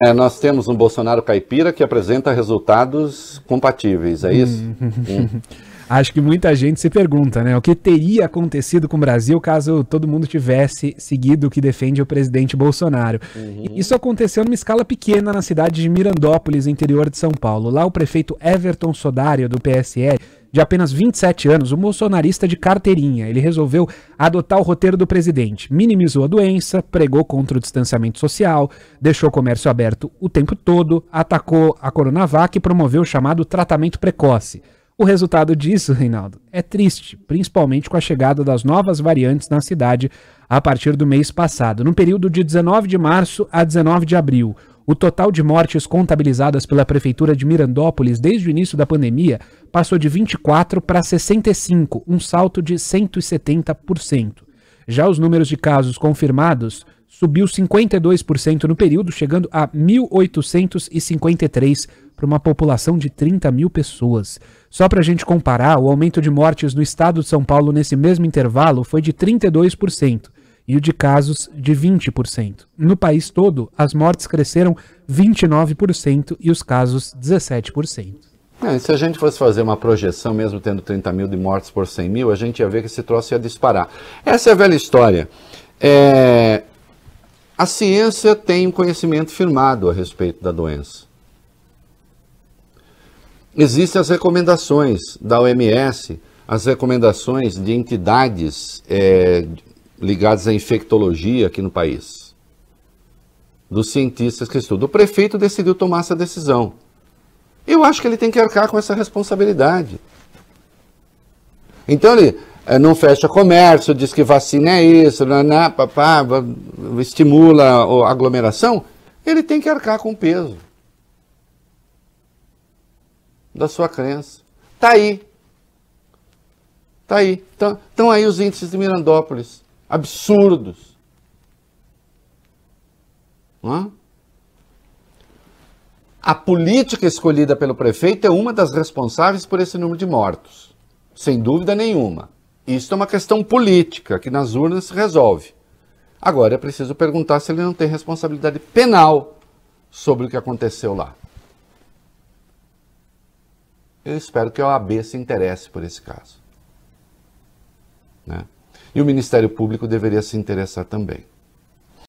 É, nós temos um Bolsonaro caipira que apresenta resultados compatíveis, é isso? Hum. Acho que muita gente se pergunta, né? O que teria acontecido com o Brasil caso todo mundo tivesse seguido o que defende o presidente Bolsonaro? Uhum. Isso aconteceu numa escala pequena na cidade de Mirandópolis, interior de São Paulo. Lá, o prefeito Everton Sodário, do PSL, de apenas 27 anos, um bolsonarista de carteirinha. Ele resolveu adotar o roteiro do presidente. Minimizou a doença, pregou contra o distanciamento social, deixou o comércio aberto o tempo todo, atacou a Coronavac e promoveu o chamado tratamento precoce. O resultado disso, Reinaldo, é triste, principalmente com a chegada das novas variantes na cidade a partir do mês passado. No período de 19 de março a 19 de abril, o total de mortes contabilizadas pela Prefeitura de Mirandópolis desde o início da pandemia passou de 24 para 65, um salto de 170%. Já os números de casos confirmados subiu 52% no período, chegando a 1.853 para uma população de 30 mil pessoas. Só para a gente comparar, o aumento de mortes no estado de São Paulo nesse mesmo intervalo foi de 32% e o de casos de 20%. No país todo, as mortes cresceram 29% e os casos 17%. É, se a gente fosse fazer uma projeção, mesmo tendo 30 mil de mortes por 100 mil, a gente ia ver que esse troço ia disparar. Essa é a velha história. É, a ciência tem um conhecimento firmado a respeito da doença. Existem as recomendações da OMS, as recomendações de entidades é, ligadas à infectologia aqui no país, dos cientistas que estudam. O prefeito decidiu tomar essa decisão. Eu acho que ele tem que arcar com essa responsabilidade. Então ele é, não fecha comércio, diz que vacina é isso, naná, né, né, papá, estimula a aglomeração, ele tem que arcar com o peso da sua crença. Tá aí. Tá aí. Estão aí os índices de Mirandópolis. Absurdos. Não é? A política escolhida pelo prefeito é uma das responsáveis por esse número de mortos. Sem dúvida nenhuma. Isso é uma questão política que nas urnas se resolve. Agora é preciso perguntar se ele não tem responsabilidade penal sobre o que aconteceu lá. Eu espero que a OAB se interesse por esse caso. Né? E o Ministério Público deveria se interessar também.